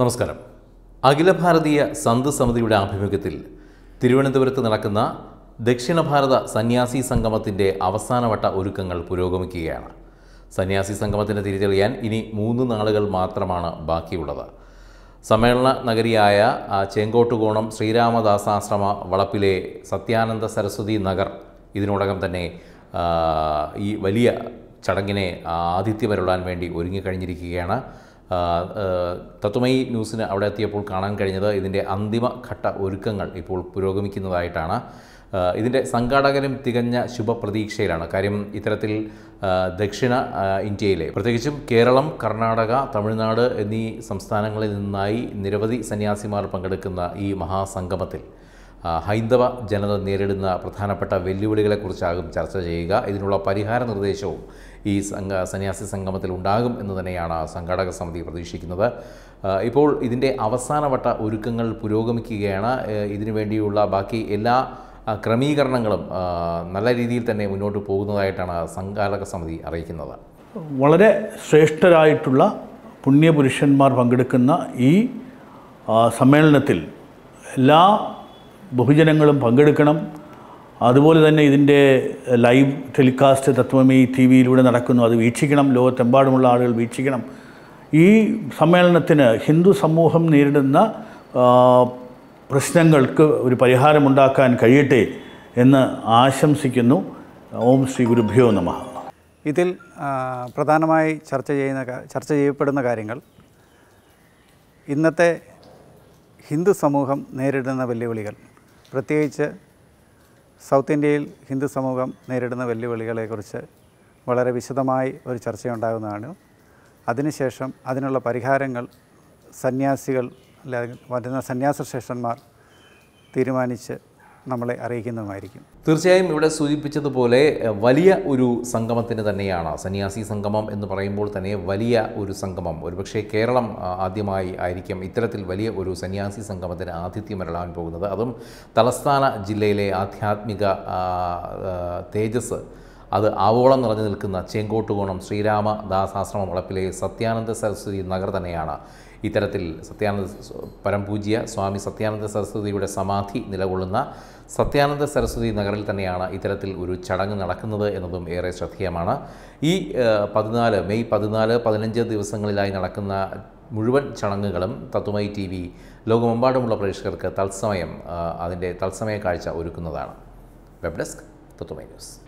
നമസ്കാരം അഖില ഭാരതീയ സന്ത് സമിതിയുടെ ആഭിമുഖ്യത്തിൽ തിരുവനന്തപുരത്ത് നടക്കുന്ന ദക്ഷിണ ഭാരത സന്യാസി സംഗമത്തിൻ്റെ അവസാനവട്ട ഒരുക്കങ്ങൾ പുരോഗമിക്കുകയാണ് സന്യാസി സംഗമത്തിന് തിരിച്ചറിയാൻ ഇനി മൂന്ന് നാളുകൾ മാത്രമാണ് ബാക്കിയുള്ളത് സമ്മേളന നഗരിയായ ചെങ്കോട്ടുകോണം ശ്രീരാമദാസാശ്രമ വളപ്പിലെ സത്യാനന്ദ സരസ്വതി നഗർ ഇതിനോടകം തന്നെ ഈ വലിയ ചടങ്ങിനെ ആതിഥ്യമരുളാൻ വേണ്ടി ഒരുങ്ങിക്കഴിഞ്ഞിരിക്കുകയാണ് തത്വമയി ന്യൂസിന് അവിടെ എത്തിയപ്പോൾ കാണാൻ കഴിഞ്ഞത് ഇതിൻ്റെ അന്തിമഘട്ട ഒരുക്കങ്ങൾ ഇപ്പോൾ പുരോഗമിക്കുന്നതായിട്ടാണ് ഇതിൻ്റെ സംഘാടകരും തികഞ്ഞ ശുഭപ്രതീക്ഷയിലാണ് കാര്യം ഇത്തരത്തിൽ ദക്ഷിണ ഇന്ത്യയിലെ പ്രത്യേകിച്ചും കേരളം കർണാടക തമിഴ്നാട് എന്നീ സംസ്ഥാനങ്ങളിൽ നിന്നായി നിരവധി സന്യാസിമാർ പങ്കെടുക്കുന്ന ഈ മഹാസംഗമത്തിൽ ഹൈന്ദവ ജനത നേരിടുന്ന പ്രധാനപ്പെട്ട വെല്ലുവിളികളെക്കുറിച്ചാകും ചർച്ച ചെയ്യുക ഇതിനുള്ള പരിഹാര നിർദ്ദേശവും ഈ സംഘ സന്യാസി സംഗമത്തിൽ ഉണ്ടാകും എന്ന് തന്നെയാണ് സംഘാടക സമിതി പ്രതീക്ഷിക്കുന്നത് ഇപ്പോൾ ഇതിൻ്റെ അവസാനവട്ട ഒരുക്കങ്ങൾ പുരോഗമിക്കുകയാണ് ഇതിനു വേണ്ടിയുള്ള ബാക്കി എല്ലാ ക്രമീകരണങ്ങളും നല്ല രീതിയിൽ തന്നെ മുന്നോട്ട് പോകുന്നതായിട്ടാണ് സംഘാടക സമിതി അറിയിക്കുന്നത് വളരെ ശ്രേഷ്ഠരായിട്ടുള്ള പുണ്യപുരുഷന്മാർ പങ്കെടുക്കുന്ന ഈ സമ്മേളനത്തിൽ എല്ലാ ബഹുജനങ്ങളും പങ്കെടുക്കണം അതുപോലെ തന്നെ ഇതിൻ്റെ ലൈവ് ടെലികാസ്റ്റ് തത്വമി ടി വിയിലൂടെ നടക്കുന്നു അത് വീക്ഷിക്കണം ലോകത്തെമ്പാടുമുള്ള ആളുകൾ വീക്ഷിക്കണം ഈ സമ്മേളനത്തിന് ഹിന്ദു സമൂഹം നേരിടുന്ന പ്രശ്നങ്ങൾക്ക് ഒരു പരിഹാരമുണ്ടാക്കാൻ കഴിയട്ടെ എന്ന് ആശംസിക്കുന്നു ഓം ശ്രീ ഗുരുഭ്യോ നമ ഇതിൽ പ്രധാനമായി ചർച്ച ചെയ്യുന്ന ചർച്ച ചെയ്യപ്പെടുന്ന കാര്യങ്ങൾ ഇന്നത്തെ ഹിന്ദു സമൂഹം നേരിടുന്ന വെല്ലുവിളികൾ പ്രത്യേകിച്ച് സൗത്ത് ഇന്ത്യയിൽ ഹിന്ദു സമൂഹം നേരിടുന്ന വെല്ലുവിളികളെക്കുറിച്ച് വളരെ വിശദമായി ഒരു ചർച്ചയുണ്ടാകുന്നതാണ് അതിനുശേഷം അതിനുള്ള പരിഹാരങ്ങൾ സന്യാസികൾ അല്ലെങ്കിൽ വരുന്ന സന്യാസ ശ്രേഷ്ഠന്മാർ തീരുമാനിച്ച് നമ്മളെ അറിയിക്കുന്നതുമായിരിക്കും തീർച്ചയായും ഇവിടെ സൂചിപ്പിച്ചതുപോലെ വലിയ ഒരു സംഗമത്തിന് തന്നെയാണ് സന്യാസി സംഗമം എന്ന് പറയുമ്പോൾ തന്നെ വലിയ ഒരു സംഗമം ഒരുപക്ഷെ കേരളം ആദ്യമായി ആയിരിക്കും ഇത്തരത്തിൽ വലിയ ഒരു സന്യാസി സംഗമത്തിന് ആതിഥ്യം വരളാൻ പോകുന്നത് അതും തലസ്ഥാന ജില്ലയിലെ ആധ്യാത്മിക തേജസ് അത് ആവോളം നിറഞ്ഞു നിൽക്കുന്ന ചെങ്കോട്ടുകോണം ശ്രീരാമദാസാശ്രമ വളപ്പിലെ സത്യാനന്ദ സരസ്വതി നഗർ തന്നെയാണ് ഇത്തരത്തിൽ സത്യാനന്ദ പരംപൂജ്യ സ്വാമി സത്യാനന്ദ സരസ്വതിയുടെ സമാധി നിലകൊള്ളുന്ന സത്യാനന്ദ സരസ്വതി നഗറിൽ തന്നെയാണ് ഇത്തരത്തിൽ ഒരു ചടങ്ങ് നടക്കുന്നത് എന്നതും ഏറെ ശ്രദ്ധേയമാണ് ഈ പതിനാല് മെയ് പതിനാല് പതിനഞ്ച് ദിവസങ്ങളിലായി നടക്കുന്ന മുഴുവൻ ചടങ്ങുകളും തത്വമയി ടി വി ലോകമെമ്പാടുമുള്ള പ്രേക്ഷകർക്ക് തത്സമയം അതിൻ്റെ തത്സമയ കാഴ്ച ഒരുക്കുന്നതാണ് വെബ് ഡെസ്ക് とともいます。